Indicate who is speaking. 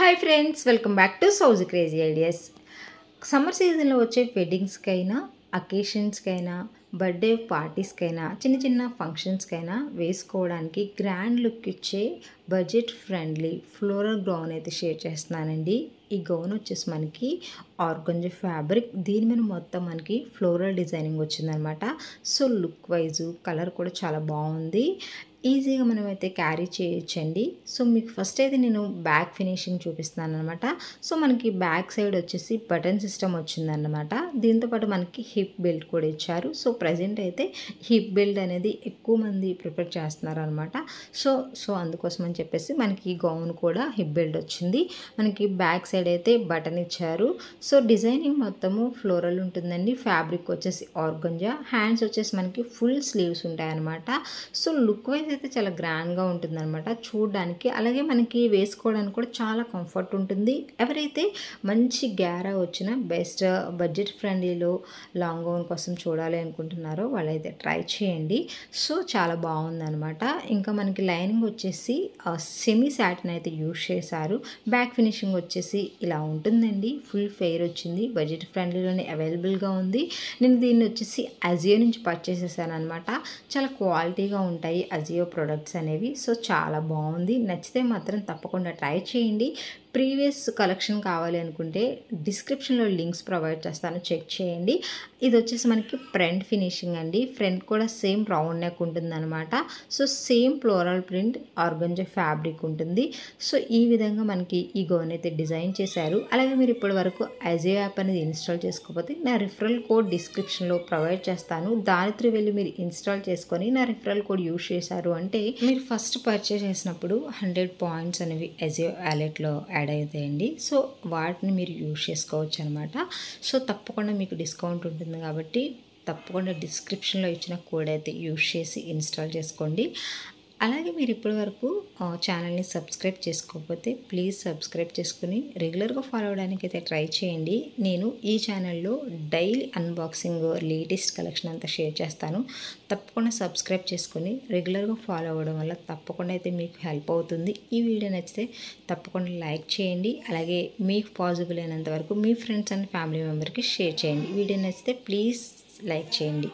Speaker 1: hi friends welcome back to సౌజ్ crazy ideas summer సీజన్లో వచ్చే వెడ్డింగ్స్కైనా అకేషన్స్కైనా బర్త్డే పార్టీస్కైనా చిన్న చిన్న ఫంక్షన్స్కైనా వేసుకోవడానికి గ్రాండ్ లుక్ ఇచ్చే బడ్జెట్ ఫ్రెండ్లీ ఫ్లోరల్ గౌన్ అయితే షేర్ చేస్తున్నానండి ఈ గౌన్ వచ్చేసి మనకి ఆర్గంజ ఫ్యాబ్రిక్ దీని మీద మొత్తం మనకి ఫ్లోరల్ డిజైనింగ్ వచ్చిందనమాట సో లుక్ వైజు కలర్ కూడా చాలా బాగుంది ఈజీగా మనమైతే క్యారీ చేయొచ్చండి సో మీకు ఫస్ట్ అయితే నేను బ్యాక్ ఫినిషింగ్ చూపిస్తున్నాను అనమాట సో మనకి బ్యాక్ సైడ్ వచ్చేసి బటన్ సిస్టమ్ వచ్చిందనమాట దీంతోపాటు మనకి హిప్ బెల్ట్ కూడా ఇచ్చారు సో ప్రజెంట్ అయితే హిప్ బెల్ట్ అనేది ఎక్కువ మంది ప్రిపేర్ అనమాట సో సో అందుకోసం చెప్పేసి మనకి గౌన్ కూడా హిప్ బెల్ట్ వచ్చింది మనకి బ్యాక్ సైడ్ అయితే బటన్ ఇచ్చారు సో డిజైనింగ్ మొత్తము ఫ్లోరల్ ఉంటుందండి ఫ్యాబ్రిక్ వచ్చేసి ఆర్గంజా హ్యాండ్స్ వచ్చేసి మనకి ఫుల్ స్లీవ్స్ ఉంటాయన్నమాట సో లుక్ వైజ్ అయితే చాలా గ్రాండ్గా ఉంటుందన్నమాట చూడడానికి అలాగే మనకి వేసుకోవడానికి కూడా చాలా కంఫర్ట్ ఉంటుంది ఎవరైతే మంచి గ్యారా వచ్చిన బెస్ట్ బడ్జెట్ ఫ్రెండ్లీలో లాంగ్ గౌన్ కోసం చూడాలి అనుకుంటున్నారో వాళ్ళైతే ట్రై చేయండి సో చాలా బాగుందనమాట ఇంకా మనకి లైనింగ్ వచ్చేసి సెమీ శాటిన్ అయితే యూజ్ చేశారు బ్యాక్ ఫినిషింగ్ వచ్చేసి ఇలా ఉంటుందండి ఫుల్ ఫెయిర్ వచ్చింది బడ్జెట్ ఫ్రెండ్లీలోనే అవైలబుల్గా ఉంది నేను దీన్ని వచ్చేసి అజియో నుంచి పర్చేస్ చేశాను అనమాట చాలా క్వాలిటీగా ఉంటాయి అజియో ప్రొడక్ట్స్ అనేవి సో చాలా బాగుంది నచ్చితే మాత్రం తప్పకుండా ట్రై చేయండి ప్రీవియస్ కలెక్షన్ కావాలి అనుకుంటే డిస్క్రిప్షన్లో లింక్స్ ప్రొవైడ్ చేస్తాను చెక్ చేయండి ఇది వచ్చేసి మనకి ఫ్రంట్ ఫినిషింగ్ అండి ఫ్రంట్ కూడా సేమ్ రౌండ్ నెక్ ఉంటుందన్నమాట so same floral print organza fabric ఉంటుంది సో ఈ విధంగా మనకి ఈ గౌన్ అయితే డిజైన్ చేశారు అలాగే మీరు ఇప్పటి వరకు ఐజియో యాప్ అనేది ఇన్స్టాల్ చేసుకోకపోతే నా రిఫరల్ కోడ్ డిస్క్రిప్షన్లో ప్రొవైడ్ చేస్తాను దాని త్రూ వెళ్ళి మీరు ఇన్స్టాల్ చేసుకొని నా రిఫరల్ కోడ్ యూస్ చేశారు అంటే మీరు ఫస్ట్ పర్చేస్ చేసినప్పుడు హండ్రెడ్ పాయింట్స్ అనేవి ఐజియో వ్యాలెట్లో యాడ్ అవుతాయండి సో వాటిని మీరు యూస్ చేసుకోవచ్చు అనమాట సో తప్పకుండా మీకు డిస్కౌంట్ ఉంటుంది కాబట్టి తప్పకుండా డిస్క్రిప్షన్లో ఇచ్చిన కోడ్ అయితే యూస్ చేసి ఇన్స్టాల్ చేసుకోండి అలాగే మీరు ఇప్పటి వరకు ఛానల్ని సబ్స్క్రైబ్ చేసుకోకపోతే ప్లీజ్ సబ్స్క్రైబ్ చేసుకుని రెగ్యులర్గా ఫాలో అవడానికి అయితే ట్రై చేయండి నేను ఈ ఛానల్లో డైలీ అన్బాక్సింగ్ లేటెస్ట్ కలెక్షన్ అంతా షేర్ చేస్తాను తప్పకుండా సబ్స్క్రైబ్ చేసుకుని రెగ్యులర్గా ఫాలో అవ్వడం వల్ల తప్పకుండా అయితే మీకు హెల్ప్ అవుతుంది ఈ వీడియో నచ్చితే తప్పకుండా లైక్ చేయండి అలాగే మీకు పాజిబుల్ అయినంత వరకు మీ ఫ్రెండ్స్ అండ్ ఫ్యామిలీ మెంబర్కి షేర్ చేయండి వీడియో నచ్చితే ప్లీజ్ లైక్ చేయండి